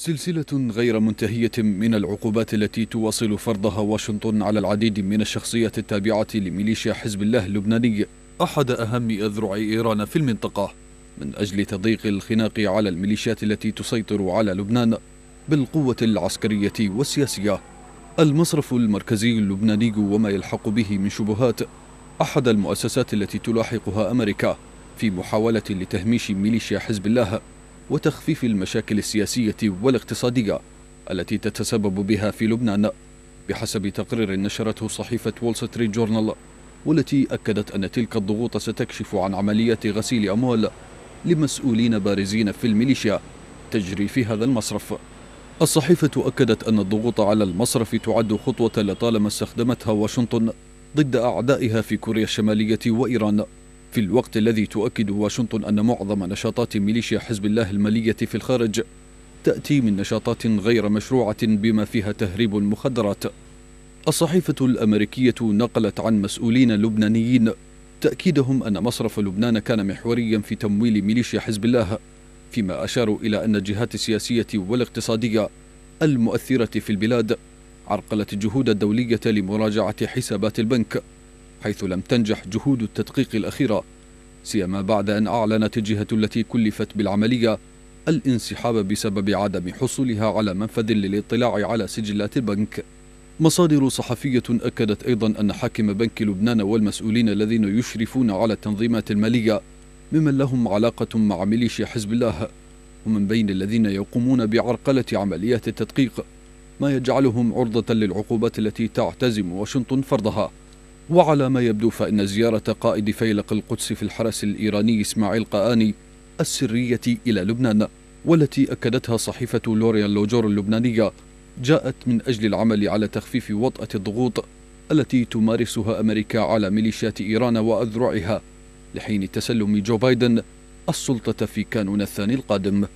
سلسلة غير منتهية من العقوبات التي تواصل فرضها واشنطن على العديد من الشخصيات التابعة لميليشيا حزب الله اللبناني أحد أهم أذرع إيران في المنطقة من أجل تضييق الخناق على الميليشيات التي تسيطر على لبنان بالقوة العسكرية والسياسية المصرف المركزي اللبناني وما يلحق به من شبهات أحد المؤسسات التي تلاحقها أمريكا في محاولة لتهميش ميليشيا حزب الله وتخفيف المشاكل السياسية والاقتصادية التي تتسبب بها في لبنان بحسب تقرير نشرته صحيفة وول ستريت جورنال والتي أكدت أن تلك الضغوط ستكشف عن عمليات غسيل أموال لمسؤولين بارزين في الميليشيا تجري في هذا المصرف الصحيفة أكدت أن الضغوط على المصرف تعد خطوة لطالما استخدمتها واشنطن ضد أعدائها في كوريا الشمالية وإيران في الوقت الذي تؤكد واشنطن أن معظم نشاطات ميليشيا حزب الله المالية في الخارج تأتي من نشاطات غير مشروعة بما فيها تهريب المخدرات الصحيفة الأمريكية نقلت عن مسؤولين لبنانيين تأكيدهم أن مصرف لبنان كان محوريا في تمويل ميليشيا حزب الله فيما أشاروا إلى أن الجهات السياسية والاقتصادية المؤثرة في البلاد عرقلت الجهود الدولية لمراجعة حسابات البنك حيث لم تنجح جهود التدقيق الأخيرة سيما بعد أن أعلنت الجهة التي كلفت بالعملية الانسحاب بسبب عدم حصولها على منفذ للاطلاع على سجلات البنك مصادر صحفية أكدت أيضا أن حاكم بنك لبنان والمسؤولين الذين يشرفون على التنظيمات المالية ممن لهم علاقة مع ميليشيا حزب الله ومن بين الذين يقومون بعرقلة عمليات التدقيق ما يجعلهم عرضة للعقوبات التي تعتزم واشنطن فرضها وعلى ما يبدو فإن زيارة قائد فيلق القدس في الحرس الإيراني إسماعيل قآني السرية إلى لبنان والتي أكدتها صحيفة لوريا لوجور اللبنانية جاءت من أجل العمل على تخفيف وطأة الضغوط التي تمارسها أمريكا على ميليشيات إيران وأذرعها لحين تسلم جو بايدن السلطة في كانون الثاني القادم